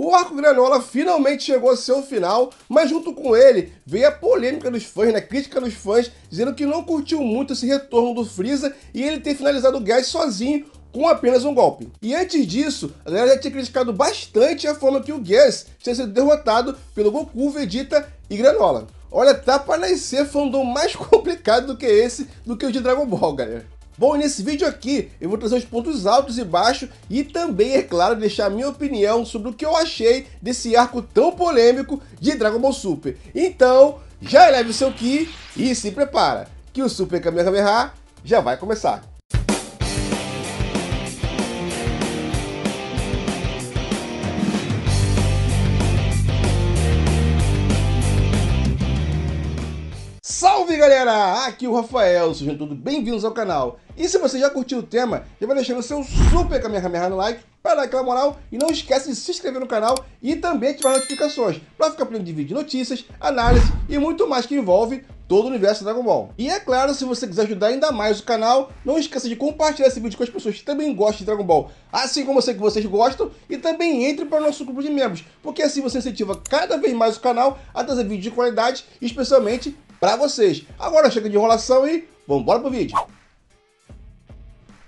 O arco Granola finalmente chegou ao seu final, mas junto com ele veio a polêmica dos fãs, né? Crítica dos fãs, dizendo que não curtiu muito esse retorno do Freeza e ele ter finalizado o Guess sozinho com apenas um golpe. E antes disso, a galera já tinha criticado bastante a forma que o Guess tinha sido derrotado pelo Goku, Vegeta e Granola. Olha, tá pra nascer fandom mais complicado do que esse, do que o de Dragon Ball, galera. Bom, nesse vídeo aqui eu vou trazer os pontos altos e baixos e também, é claro, deixar a minha opinião sobre o que eu achei desse arco tão polêmico de Dragon Ball Super. Então, já eleve o seu Ki e se prepara, que o Super Kamehameha já vai começar. Salve galera, aqui é o Rafael, sejam todos bem-vindos ao canal. E se você já curtiu o tema, já vai deixando seu super Kamehameha no like para dar aquela moral e não esquece de se inscrever no canal e também ativar as notificações para ficar por dentro de vídeo notícias, análise e muito mais que envolve todo o universo Dragon Ball. E é claro, se você quiser ajudar ainda mais o canal, não esqueça de compartilhar esse vídeo com as pessoas que também gostam de Dragon Ball, assim como eu sei que vocês gostam, e também entre para o nosso grupo de membros, porque assim você incentiva cada vez mais o canal a trazer vídeos de qualidade, especialmente para vocês. Agora chega de enrolação e vamos embora pro vídeo.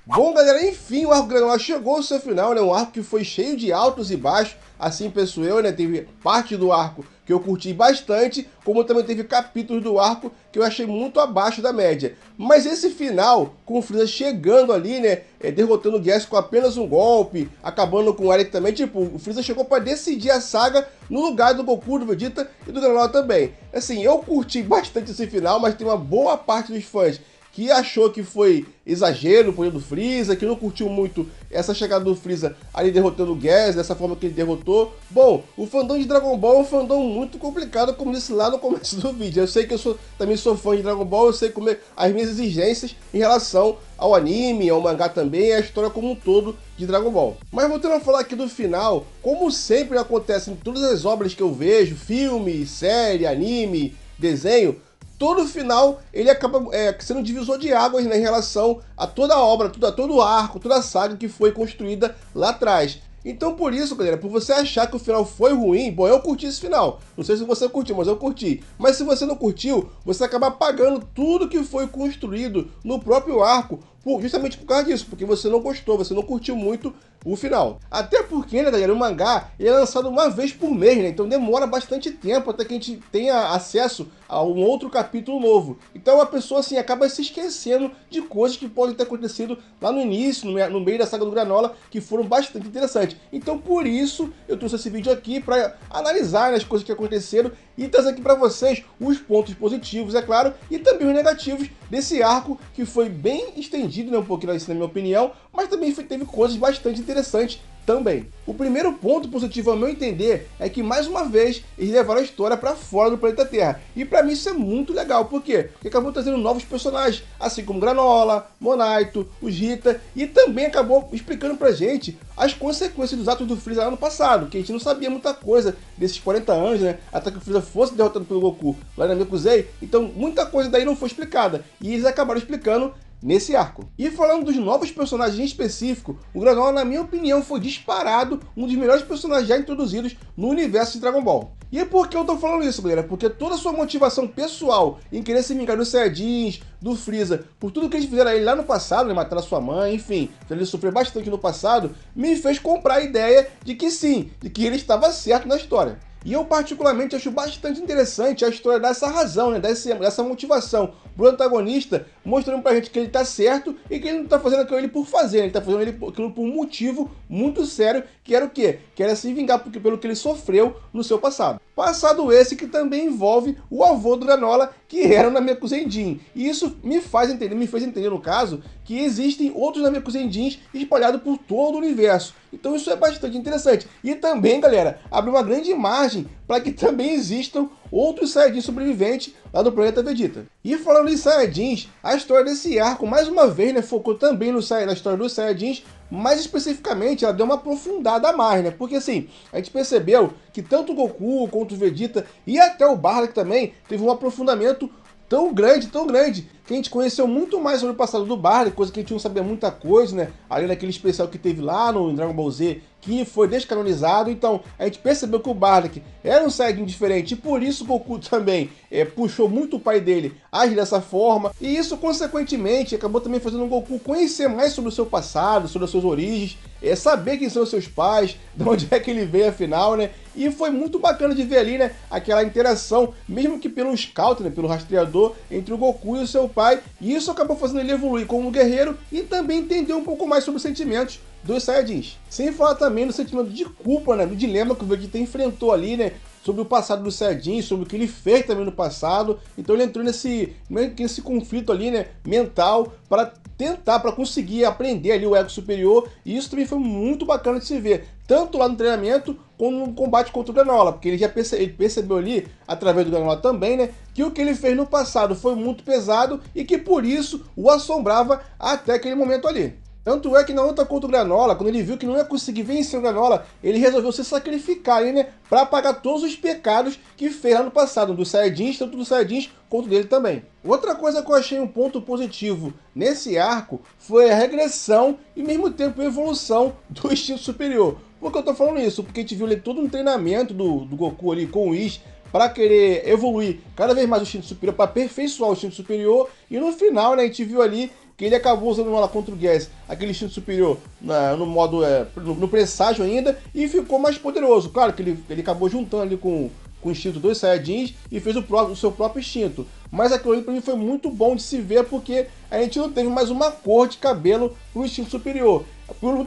Bom, galera, enfim, o arco granular chegou ao seu final, né? Um arco que foi cheio de altos e baixos, assim penso eu, né? Teve parte do arco que eu curti bastante, como também teve capítulos do arco que eu achei muito abaixo da média. Mas esse final, com o Freeza chegando ali, né, é, derrotando o Guess com apenas um golpe, acabando com o Eric também, tipo, o Freeza chegou para decidir a saga no lugar do Goku, do Vegeta e do Granola também. Assim, eu curti bastante esse final, mas tem uma boa parte dos fãs que achou que foi exagero o poder do Freeza, que não curtiu muito essa chegada do Freeza ali derrotando o Gas, dessa forma que ele derrotou. Bom, o fandom de Dragon Ball é um fandom muito complicado, como disse lá no começo do vídeo. Eu sei que eu sou, também sou fã de Dragon Ball, eu sei como é, as minhas exigências em relação ao anime, ao mangá também, à história como um todo de Dragon Ball. Mas voltando a falar aqui do final, como sempre acontece em todas as obras que eu vejo, filme, série, anime, desenho, todo final ele acaba é, sendo divisor de águas né, em relação a toda a obra, tudo, a todo o arco, toda a saga que foi construída lá atrás. Então por isso, galera, por você achar que o final foi ruim, bom, eu curti esse final. Não sei se você curtiu, mas eu curti. Mas se você não curtiu, você acaba pagando tudo que foi construído no próprio arco por, justamente por causa disso, porque você não gostou, você não curtiu muito o final. Até porque, né, galera, o mangá ele é lançado uma vez por mês, né? Então demora bastante tempo até que a gente tenha acesso a um outro capítulo novo. Então a pessoa, assim, acaba se esquecendo de coisas que podem ter acontecido lá no início, no meio da saga do Granola, que foram bastante interessantes. Então por isso eu trouxe esse vídeo aqui para analisar né, as coisas que aconteceram e trazer aqui para vocês os pontos positivos, é claro, e também os negativos desse arco que foi bem estendido, né, um pouquinho assim, na minha opinião, mas também foi, teve coisas bastante interessantes também. O primeiro ponto positivo, ao meu entender, é que mais uma vez eles levaram a história para fora do planeta Terra. E para mim isso é muito legal, por quê? Porque acabou trazendo novos personagens, assim como Granola, Monaito, os Rita, e também acabou explicando pra gente as consequências dos atos do Freeza lá no passado, que a gente não sabia muita coisa desses 40 anos, né? Até que o Freeza fosse derrotado pelo Goku lá na Mekusei, então muita coisa daí não foi explicada. E eles acabaram explicando nesse arco. E falando dos novos personagens em específico, o Granola, na minha opinião, foi disparado um dos melhores personagens já introduzidos no universo de Dragon Ball. E é por que eu tô falando isso, galera? Porque toda a sua motivação pessoal em querer se vingar dos Saiyajins, do Freeza, por tudo que eles fizeram a ele lá no passado, né, matar a sua mãe, enfim, ele sofreu bastante no passado, me fez comprar a ideia de que sim, de que ele estava certo na história. E eu particularmente acho bastante interessante a história dessa razão, né, dessa, dessa motivação pro antagonista, mostrando pra gente que ele tá certo e que ele não tá fazendo aquilo ele por fazer, ele tá fazendo aquilo por um motivo muito sério, que era o quê? Que era se vingar pelo que ele sofreu no seu passado. Passado esse que também envolve o avô do Granola, que era o Namekusendin. E isso me faz entender, me fez entender no caso, que existem outros Namekusendins espalhados por todo o universo. Então isso é bastante interessante. E também, galera, abre uma grande margem para que também existam outros Saiyajins sobreviventes lá do planeta Vegeta. E falando em Saiyajins, a história desse arco, mais uma vez, né, focou também no, na história dos Saiyajins, mais especificamente, ela deu uma aprofundada a mais, né? Porque assim, a gente percebeu que tanto o Goku quanto o Vegeta e até o Bardock também teve um aprofundamento tão grande, tão grande, que a gente conheceu muito mais sobre o passado do Barley, coisa que a gente não sabia muita coisa, né? Além daquele especial que teve lá no Dragon Ball Z, que foi descanonizado. Então, a gente percebeu que o Barley era um Saiyajin diferente, e por isso Goku também é, puxou muito o pai dele a agir dessa forma. E isso, consequentemente, acabou também fazendo o Goku conhecer mais sobre o seu passado, sobre as suas origens, é, saber quem são os seus pais, de onde é que ele veio afinal, né? E foi muito bacana de ver ali, né? Aquela interação, mesmo que pelo scout, né? Pelo rastreador, entre o Goku e o seu pai. E isso acabou fazendo ele evoluir como um guerreiro e também entender um pouco mais sobre os sentimentos dos Saiyajins. Sem falar também do sentimento de culpa, né? Do dilema que o Vegeta enfrentou ali, né? Sobre o passado do Saiyajin, sobre o que ele fez também no passado. Então ele entrou nesse, nesse conflito ali, né? Mental, para tentar, para conseguir aprender ali o ego superior. E isso também foi muito bacana de se ver tanto lá no treinamento como no combate contra o Granola, porque ele já percebeu, ele percebeu ali, através do Granola também, né, que o que ele fez no passado foi muito pesado e que por isso o assombrava até aquele momento ali. Tanto é que na luta contra o Granola, quando ele viu que não ia conseguir vencer o Granola, ele resolveu se sacrificar aí, né? Pra pagar todos os pecados que fez lá no passado, do Saiyajins, tanto do Saiyajins quanto dele também. Outra coisa que eu achei um ponto positivo nesse arco foi a regressão e mesmo tempo a evolução do instinto superior. Por que eu tô falando isso? Porque a gente viu ali todo um treinamento do, do Goku ali com o Whis para querer evoluir cada vez mais o instinto superior, para aperfeiçoar o instinto superior. E no final, né, a gente viu ali que ele acabou usando lá contra o Guess, aquele instinto superior né, no modo, é, no, no, presságio ainda, e ficou mais poderoso. Claro que ele, ele acabou juntando ali com, com o instinto dos Saiyajins e fez o, próprio, o seu próprio instinto. Mas aquilo ali para mim foi muito bom de se ver, porque a gente não teve mais uma cor de cabelo pro instinto superior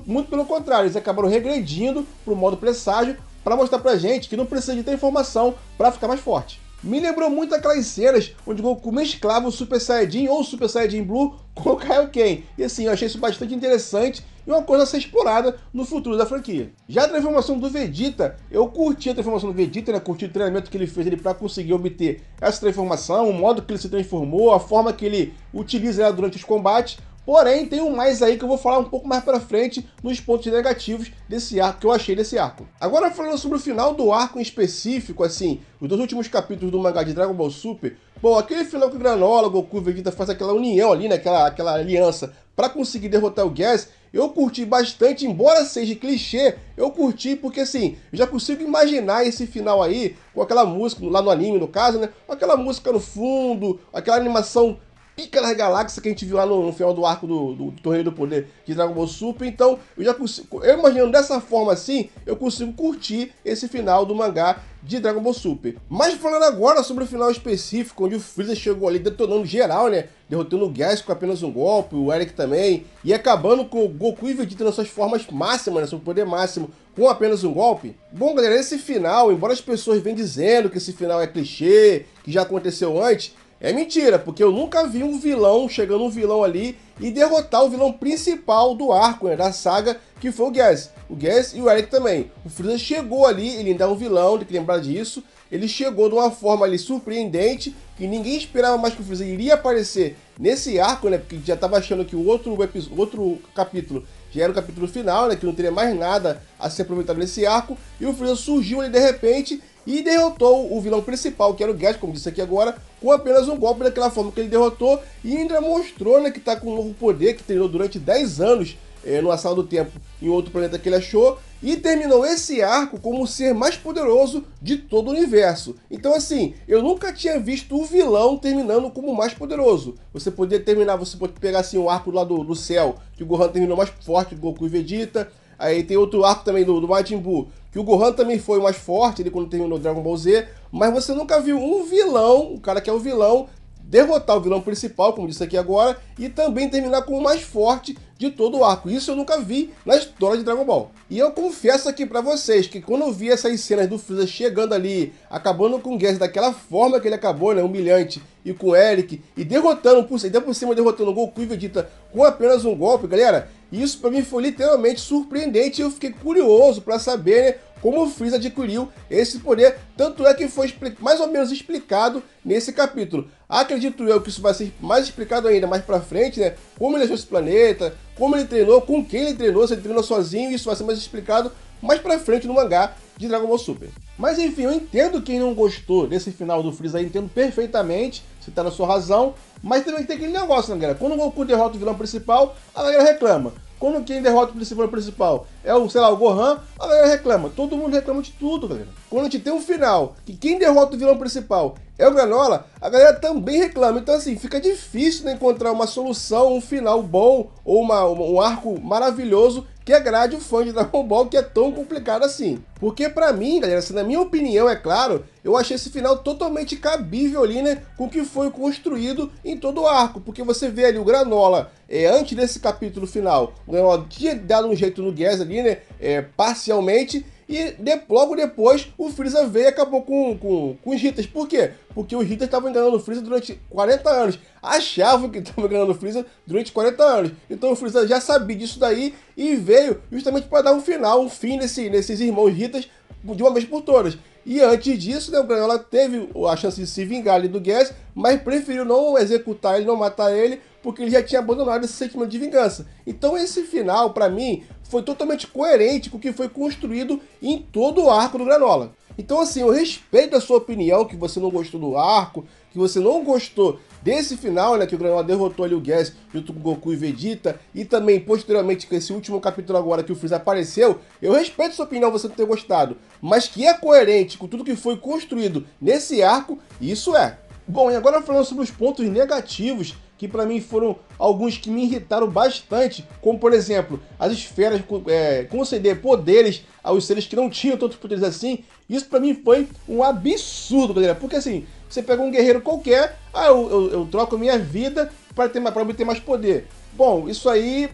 muito pelo contrário, eles acabaram regredindo para o modo presságio para mostrar pra gente que não precisa de ter informação para ficar mais forte. Me lembrou muito aquelas cenas onde Goku mesclava o Super Saiyajin ou o Super Saiyajin Blue com o Kaioken. E assim, eu achei isso bastante interessante e uma coisa a ser explorada no futuro da franquia. Já a transformação do Vegeta, eu curti a transformação do Vegeta, né? Curti o treinamento que ele fez ele para conseguir obter essa transformação, o modo que ele se transformou, a forma que ele utiliza ela durante os combates. Porém, tem um mais aí que eu vou falar um pouco mais pra frente nos pontos negativos desse arco, que eu achei desse arco. Agora falando sobre o final do arco em específico, assim, os dois últimos capítulos do mangá de Dragon Ball Super, bom, aquele final que o Granola, Goku e Vegeta faz aquela união ali, né, aquela, aquela aliança para conseguir derrotar o Gas, eu curti bastante, embora seja clichê, eu curti porque assim, já consigo imaginar esse final aí, com aquela música, lá no anime no caso, né? Com aquela música no fundo, aquela animação pica das galáxias que a gente viu lá no, no final do arco do, do, do, Torneio do Poder de Dragon Ball Super. Então, eu já consigo, eu imaginando dessa forma assim, eu consigo curtir esse final do mangá de Dragon Ball Super. Mas falando agora sobre o final específico, onde o Freeza chegou ali detonando geral, né? Derrotando o Gas com apenas um golpe, o Eric também, e acabando com o Goku e Vegeta nas suas formas máximas, né? Seu poder máximo, com apenas um golpe. Bom, galera, esse final, embora as pessoas venham dizendo que esse final é clichê, que já aconteceu antes, é mentira, porque eu nunca vi um vilão chegando um vilão ali e derrotar o vilão principal do arco, né, da saga, que foi o Guess. O Guess e o Eric também. O Freeza chegou ali, ele ainda é um vilão, tem que lembrar disso. Ele chegou de uma forma ali surpreendente, que ninguém esperava mais que o Freeza iria aparecer nesse arco, né? Porque já estava achando que o outro, outro capítulo já era o capítulo final, né? Que não teria mais nada a ser aproveitado nesse arco. E o Freeza surgiu ali de repente e derrotou o vilão principal, que era o Gash, como disse aqui agora, com apenas um golpe daquela forma que ele derrotou e ainda mostrou né, que está com um novo poder que treinou durante 10 anos é, eh, assalto do tempo em outro planeta que ele achou e terminou esse arco como o ser mais poderoso de todo o universo. Então assim, eu nunca tinha visto o vilão terminando como o mais poderoso. Você poderia terminar, você pode pegar assim o arco lá do, do céu, que o Gohan terminou mais forte, que Goku e Vegeta, Aí tem outro arco também do, do Majin Buu, que o Gohan também foi mais forte, ele quando terminou Dragon Ball Z, mas você nunca viu um vilão, o cara que é o vilão, derrotar o vilão principal, como disse aqui agora, e também terminar com o mais forte de todo o arco. Isso eu nunca vi na história de Dragon Ball. E eu confesso aqui para vocês que quando eu vi essas cenas do Freeza chegando ali, acabando com o Guess daquela forma que ele acabou, né, humilhante, e com o Eric, e derrotando, por, ainda por cima derrotando o Goku e Vegeta com apenas um golpe, galera, isso para mim foi literalmente surpreendente e eu fiquei curioso para saber, né, como o Freeza adquiriu esse poder, tanto é que foi mais ou menos explicado nesse capítulo. Acredito eu que isso vai ser mais explicado ainda mais pra frente, né? Como ele achou esse planeta, como ele treinou, com quem ele treinou, se ele treinou sozinho, isso vai ser mais explicado mais pra frente no mangá de Dragon Ball Super. Mas enfim, eu entendo quem não gostou desse final do Freeza aí, entendo perfeitamente, você tá na sua razão, mas também tem aquele negócio, né, galera? Quando o Goku derrota o vilão principal, a galera reclama. Quando quem derrota o principal, principal é o, sei lá, o Gohan, a galera reclama. Todo mundo reclama de tudo, galera. Quando a gente tem um final, que quem derrota o vilão principal é o Granola, a galera também reclama. Então, assim, fica difícil né, encontrar uma solução, um final bom ou uma, um arco maravilhoso que agrade é o fã de Dragon Ball, que é tão complicado assim. Porque para mim, galera, assim, na minha opinião, é claro, eu achei esse final totalmente cabível ali, né, com o que foi construído em todo o arco, porque você vê ali o Granola, é, antes desse capítulo final, o Granola tinha dado um jeito no Guess ali, né, é, parcialmente, e de, logo depois o Freeza veio e acabou com, com, com os Hitters. Por quê? Porque os Hitters estavam enganando o Freeza durante 40 anos. Achavam que estavam enganando o Freeza durante 40 anos. Então o Freeza já sabia disso daí e veio justamente para dar um final, um fim nesse, nesses irmãos Hitters de uma vez por todas. E antes disso, né, o Granola teve a chance de se vingar ali do Guess, mas preferiu não executar ele, não matar ele, porque ele já tinha abandonado esse sentimento de vingança. Então esse final, para mim, foi totalmente coerente com o que foi construído em todo o arco do Granola. Então, assim, eu respeito a sua opinião que você não gostou do arco, que você não gostou desse final, né? Que o Granola derrotou ali o Guess junto com Goku e Vegeta, e também posteriormente com esse último capítulo agora que o Freeza apareceu. Eu respeito a sua opinião, você não ter gostado, mas que é coerente com tudo que foi construído nesse arco, isso é. Bom, e agora falando sobre os pontos negativos que para mim foram alguns que me irritaram bastante, como por exemplo, as esferas é, conceder poderes aos seres que não tinham tantos poderes assim. Isso para mim foi um absurdo, galera, porque assim, você pega um guerreiro qualquer, ah, eu, eu, eu troco minha vida para obter mais poder. Bom, isso aí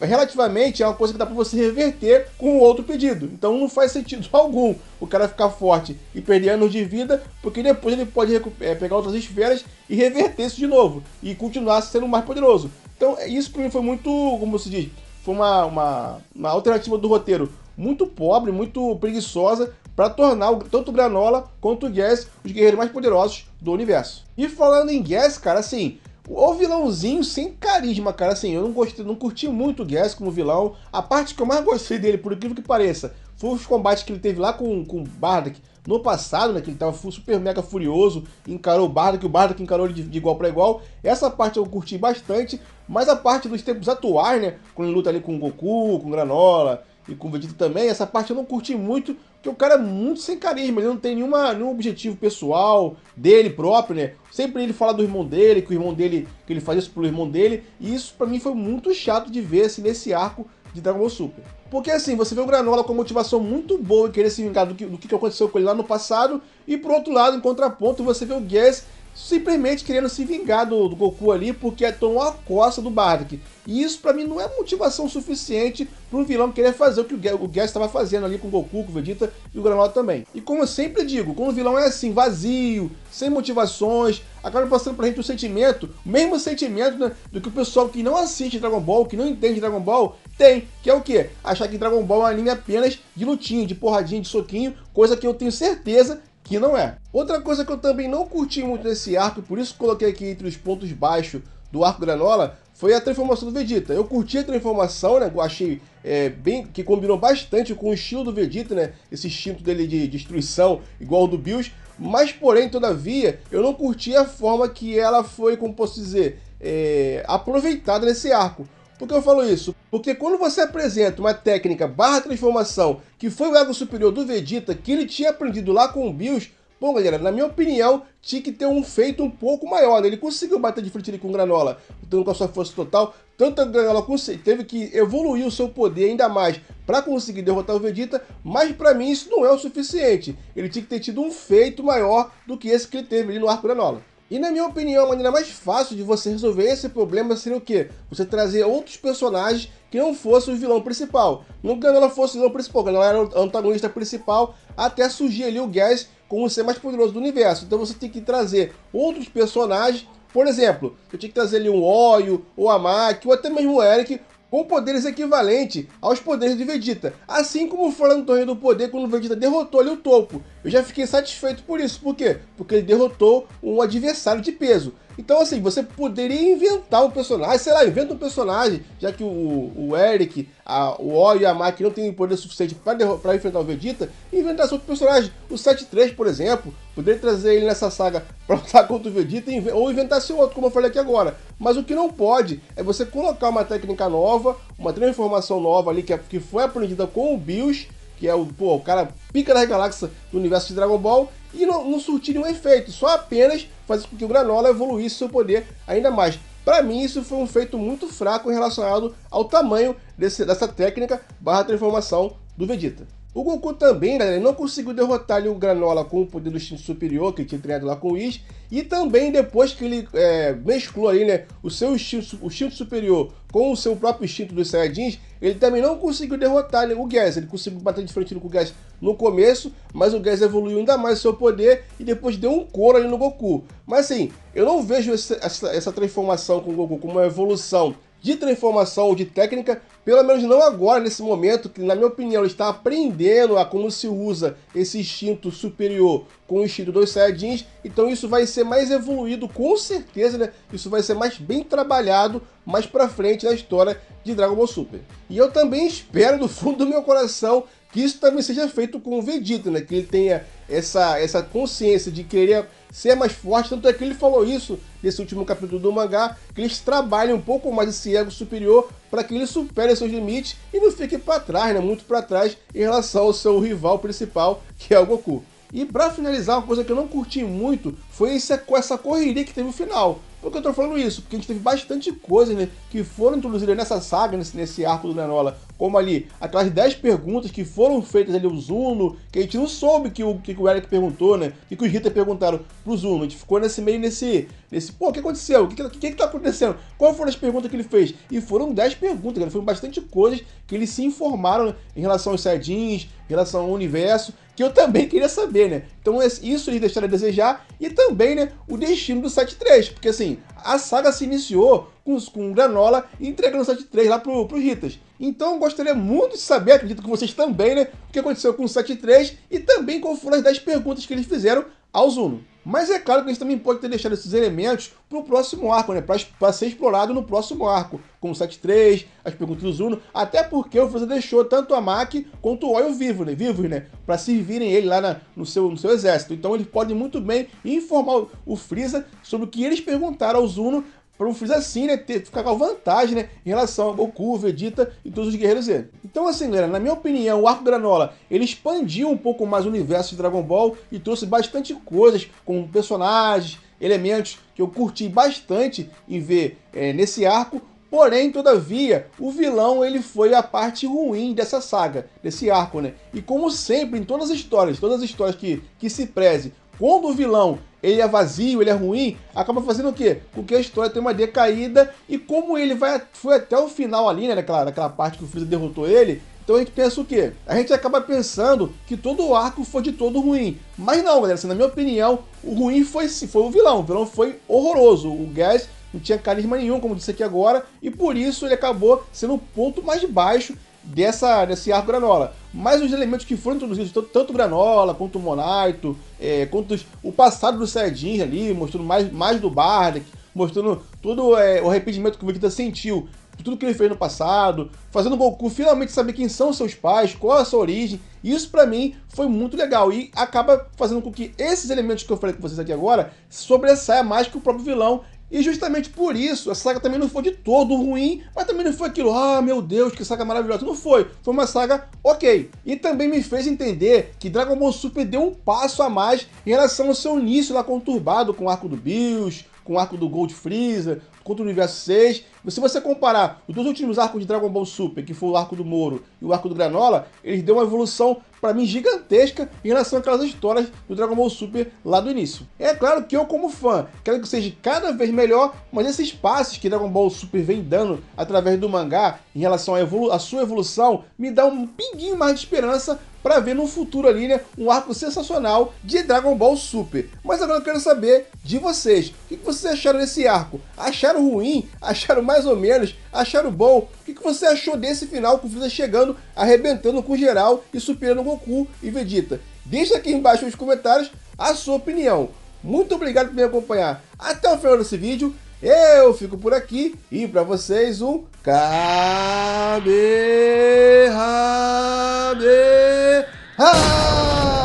relativamente é uma coisa que dá para você reverter com outro pedido. Então não faz sentido algum o cara ficar forte e perder anos de vida, porque depois ele pode é, pegar outras esferas e reverter isso de novo e continuar sendo mais poderoso. Então é, isso para mim foi muito, como se diz, foi uma, uma, uma alternativa do roteiro muito pobre, muito preguiçosa, para tornar tanto o Granola quanto o os guerreiros mais poderosos do universo. E falando em Guess, cara, assim, Tipo, o vilãozinho sem carisma, cara. Assim, eu não gostei, não curti muito o Guess como vilão. A parte que eu mais gostei dele, por incrível que pareça, foi os combates que ele teve lá com, com o Bardock no passado, né? Que ele tava super mega furioso, encarou o Bardock, o Bardock encarou ele de, de igual para igual. Essa parte eu curti bastante, mas a parte dos tempos atuais, né? Quando ele luta ali com o Goku, com o Granola, e com o Vegeta também, essa parte eu não curti muito, porque o cara é muito sem carisma, ele não tem nenhuma, nenhum objetivo pessoal dele próprio, né? Sempre ele fala do irmão dele, que o irmão dele, que ele faz isso pelo irmão dele, e isso para mim foi muito chato de ver assim, nesse arco de Dragon Ball Super. Porque assim, você vê o Granola com motivação muito boa em querer se vingar do que, do que aconteceu com ele lá no passado, e por outro lado, em contraponto, você vê o Guess simplesmente querendo se vingar do, do Goku ali porque é tomou a costa do Bardock. E isso para mim não é motivação suficiente para um vilão querer fazer o que o Guess estava fazendo ali com o Goku, com o Vegeta e o Granola também. E como eu sempre digo, quando o vilão é assim, vazio, sem motivações, acaba passando pra gente o um sentimento, o mesmo sentimento né, do que o pessoal que não assiste Dragon Ball, que não entende Dragon Ball, tem, que é o quê? Achar que Dragon Ball é uma linha apenas de lutinha, de porradinha, de soquinho, coisa que eu tenho certeza que não é. Outra coisa que eu também não curti muito nesse arco, por isso coloquei aqui entre os pontos baixos do arco Granola, foi a transformação do Vegeta. Eu curti a transformação, né? Eu achei é, bem que combinou bastante com o estilo do Vegeta, né? Esse instinto dele de destruição, igual ao do Bills. Mas, porém, todavia, eu não curti a forma que ela foi, como posso dizer, é, aproveitada nesse arco. Por que eu falo isso? Porque quando você apresenta uma técnica barra transformação, que foi o ego superior do Vegeta, que ele tinha aprendido lá com o Bills, Bom, galera, na minha opinião, tinha que ter um feito um pouco maior. Né? Ele conseguiu bater de frente ali com o Granola, lutando então com a sua força total. Tanto a Granola teve que evoluir o seu poder ainda mais para conseguir derrotar o Vegeta, mas para mim isso não é o suficiente. Ele tinha que ter tido um feito maior do que esse que ele teve ali no arco Granola. E na minha opinião, a maneira mais fácil de você resolver esse problema seria o quê? Você trazer outros personagens que não fossem o vilão principal. Nunca que ela fosse o vilão principal, ela era o antagonista principal, até surgir ali o Gas como o ser mais poderoso do universo. Então você tem que trazer outros personagens por exemplo, eu tinha que trazer ali um Oio, ou a Mac, ou até mesmo o Eric, com poderes equivalentes aos poderes de Vegeta. Assim como foi no Torneio do Poder, quando o Vegeta derrotou ali o topo. Eu já fiquei satisfeito por isso. Por quê? Porque ele derrotou um adversário de peso. Então, assim, você poderia inventar um personagem, sei lá, inventa um personagem, já que o, o Eric, a, o Oi e a Maki não têm poder suficiente para enfrentar o Vegeta, inventar outro personagem. O 7-3, por exemplo, poderia trazer ele nessa saga para lutar contra o Vegeta ou inventar seu outro, como eu falei aqui agora. Mas o que não pode é você colocar uma técnica nova, uma transformação nova ali que, é, que foi aprendida com o Bills que é o, pô, o cara pica da galáxia do universo de Dragon Ball, e não, não surtir nenhum efeito, só apenas fazer com que o Granola evoluísse seu poder ainda mais. Para mim, isso foi um feito muito fraco relacionado ao tamanho desse, dessa técnica barra transformação do Vegeta. O Goku também, galera, não conseguiu derrotar ali, o Granola com o poder do instinto superior que tinha treinado lá com o Whis. E também depois que ele é, mesclou ali, né, o seu instinto, o instinto superior com o seu próprio instinto dos Saiyajins, ele também não conseguiu derrotar né, o Gans. Ele conseguiu bater de frente com o Gans no começo, mas o Gans evoluiu ainda mais o seu poder e depois deu um couro ali no Goku. Mas assim, eu não vejo essa, essa, essa transformação com o Goku como uma evolução de transformação ou de técnica, pelo menos não agora, nesse momento, que na minha opinião ele está aprendendo a como se usa esse instinto superior com o instinto dos Saiyajins, então isso vai ser mais evoluído, com certeza, né? Isso vai ser mais bem trabalhado mais pra frente na história de Dragon Ball Super. E eu também espero, do fundo do meu coração, que isso também seja feito com o Vegeta, né? Que ele tenha essa, essa consciência de querer ser mais forte. Tanto é que ele falou isso nesse último capítulo do mangá, que eles trabalhem um pouco mais esse ego superior para que ele supere seus limites e não fique para trás, né? muito para trás em relação ao seu rival principal, que é o Goku. E para finalizar, uma coisa que eu não curti muito foi essa, essa correria que teve no final. Por que eu tô falando isso? Porque a gente teve bastante coisas né, que foram introduzidas nessa saga, nesse, nesse arco do Nenola como ali aquelas 10 perguntas que foram feitas ali ao Zuno, que a gente não soube que o que o Eric perguntou, né? E que os Rita perguntaram pro Zuno. A gente ficou nesse meio nesse. nesse Pô, o que aconteceu? O que, que, que, que tá acontecendo? Qual foram as perguntas que ele fez? E foram 10 perguntas, cara. Foram bastante coisas que eles se informaram né, em relação aos sardins em relação ao universo, que eu também queria saber, né? Então isso eles deixaram a desejar. E também, né, o destino do três Porque assim, a saga se iniciou com, com Granola entregando o 7 3 lá pro, pro Ritas. Então gostaria muito de saber, acredito que vocês também, né? O que aconteceu com o 7 3 e também qual foram as 10 perguntas que eles fizeram ao Zuno. Mas é claro que a gente também pode ter deixado esses elementos para o próximo arco, né? Para ser explorado no próximo arco, como o 7-3, as perguntas do Zuno, até porque o Freeza deixou tanto a Mac quanto o Oil vivo, né? vivos, né? Para servirem ele lá na, no, seu, no seu exército. Então eles podem muito bem informar o Freeza sobre o que eles perguntaram ao Zuno para um Freeza assim, né? Ter, ficar com vantagem, né? Em relação a Goku, Vegeta e todos os guerreiros Z. Então, assim, galera, na minha opinião, o arco Granola ele expandiu um pouco mais o universo de Dragon Ball e trouxe bastante coisas, com personagens, elementos que eu curti bastante em ver é, nesse arco. Porém, todavia, o vilão ele foi a parte ruim dessa saga, desse arco, né? E como sempre, em todas as histórias, todas as histórias que, que se preze, quando o vilão ele é vazio, ele é ruim, acaba fazendo o quê? Porque que a história tem uma decaída e como ele vai, foi até o final ali, né, naquela, naquela parte que o Freeza derrotou ele, então a gente pensa o quê? A gente acaba pensando que todo o arco foi de todo ruim. Mas não, galera, assim, na minha opinião, o ruim foi, foi o vilão, o vilão foi horroroso, o Gas não tinha carisma nenhum, como disse aqui agora, e por isso ele acabou sendo o ponto mais baixo dessa, desse arco granola. Mas os elementos que foram introduzidos, tanto granola quanto o Monaito, é, quanto os, o passado do Saiyajin ali, mostrando mais, mais do Bardic, mostrando todo é, o arrependimento que o Vegeta sentiu, tudo que ele fez no passado, fazendo o Goku finalmente saber quem são seus pais, qual é a sua origem. Isso para mim foi muito legal e acaba fazendo com que esses elementos que eu falei com vocês aqui agora sobressaia mais que o próprio vilão e justamente por isso, a saga também não foi de todo ruim, mas também não foi aquilo, ah meu Deus, que saga maravilhosa. Não foi, foi uma saga ok. E também me fez entender que Dragon Ball Super deu um passo a mais em relação ao seu início lá conturbado com o arco do Bills, com o arco do Gold Freezer, contra o universo 6 se você comparar os dois últimos arcos de Dragon Ball Super, que foi o arco do Moro e o arco do Granola, eles deu uma evolução para mim gigantesca em relação àquelas histórias do Dragon Ball Super lá do início. É claro que eu como fã quero que seja cada vez melhor, mas esses passos que Dragon Ball Super vem dando através do mangá em relação à, evolu à sua evolução me dá um pinguinho mais de esperança para ver no futuro ali, né, um arco sensacional de Dragon Ball Super. Mas agora eu quero saber de vocês, o que vocês acharam desse arco? Acharam ruim? Acharam mais ou menos, acharam bom. O que, que você achou desse final com o Freeza chegando, arrebentando com geral e superando Goku e Vegeta? Deixa aqui embaixo nos comentários a sua opinião. Muito obrigado por me acompanhar até o final desse vídeo. Eu fico por aqui e para vocês um Kamehameha!